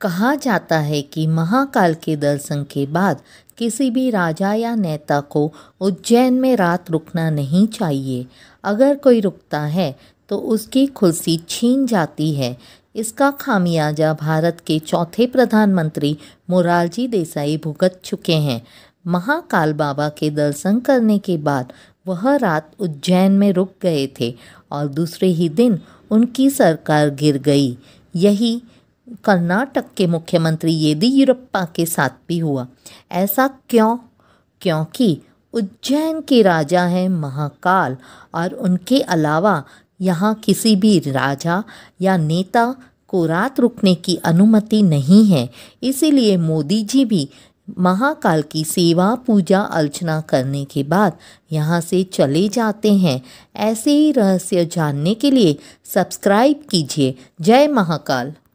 कहा जाता है कि महाकाल के दर्शन के बाद किसी भी राजा या नेता को उज्जैन में रात रुकना नहीं चाहिए अगर कोई रुकता है तो उसकी खुलसी छीन जाती है इसका खामियाजा भारत के चौथे प्रधानमंत्री मोरारजी देसाई भुगत चुके हैं महाकाल बाबा के दर्शन करने के बाद वह रात उज्जैन में रुक गए थे और दूसरे ही दिन उनकी सरकार गिर गई यही कर्नाटक के मुख्यमंत्री येदियुरप्पा के साथ भी हुआ ऐसा क्यों क्योंकि उज्जैन के राजा हैं महाकाल और उनके अलावा यहाँ किसी भी राजा या नेता को रात रुकने की अनुमति नहीं है इसीलिए मोदी जी भी महाकाल की सेवा पूजा अर्चना करने के बाद यहाँ से चले जाते हैं ऐसे ही रहस्य जानने के लिए सब्सक्राइब कीजिए जय महाकाल